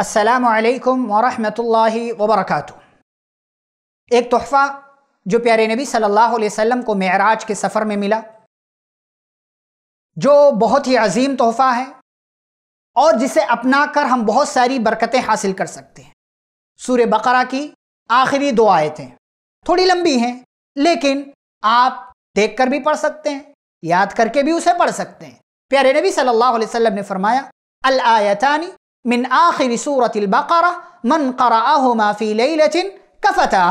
असलकम वरहि वबरक एक तोहफ़ा जो प्यारे नबी सल्लल्लाहु अलैहि वसल्लम को मराज के सफ़र में मिला जो बहुत ही अजीम तोहफ़ा है और जिसे अपना कर हम बहुत सारी बरकतें हासिल कर सकते हैं सूर्य बकरा की आखिरी दो आयतें थोड़ी लंबी हैं लेकिन आप देख कर भी पढ़ सकते हैं याद करके भी उसे पढ़ सकते हैं प्यारे नबी सल्लल्लाहु अलैहि वसल्लम ने फरमाया अल आयतानी मिन आखिर सूरत बकरा मन कराहो माफ़ी लतिन कफ़ता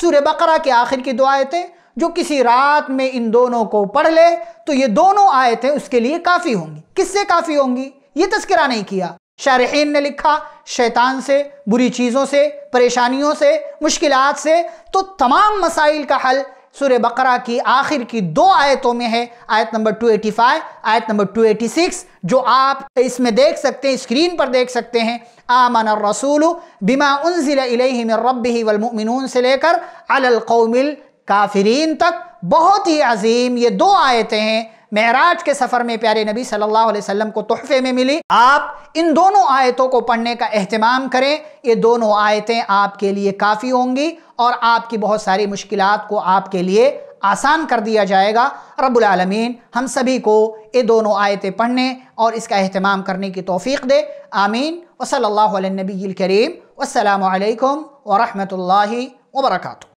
सूर बकरा के आखिर की दो आयतें जो किसी रात में इन दोनों को पढ़ ले तो ये दोनों आयतें उसके लिए काफ़ी होंगी किससे काफ़ी होंगी ये तस्करा नहीं किया शारहन ने लिखा शैतान से बुरी चीज़ों से परेशानियों से मुश्किल से तो तमाम मसाइल का हल सूर्य बकरा की आखिर की दो आयतों में है आयत नंबर 285 आयत नंबर 286 जो आप इसमें देख सकते हैं स्क्रीन पर देख सकते हैं आमन रसूल बिमा उनजिल ही वलमिन से लेकर अलकौमिल काफरीन तक बहुत ही अजीम ये दो आयतें हैं महराज के सफ़र में प्यारे नबी सल्लल्लाहु अलैहि वसल्लम को तोहफे में मिली आप इन दोनों आयतों को पढ़ने का अहतमाम करें ये दोनों आयतें आपके लिए काफ़ी होंगी और आपकी बहुत सारी मुश्किल को आपके लिए आसान कर दिया जाएगा रब्बुल आलमीन हम सभी को ये दोनों आयतें पढ़ने और इसका अहतमाम करने की तोफ़ी दे आमीन वसल्ला नबी करीम वालकम वरहमल वर्का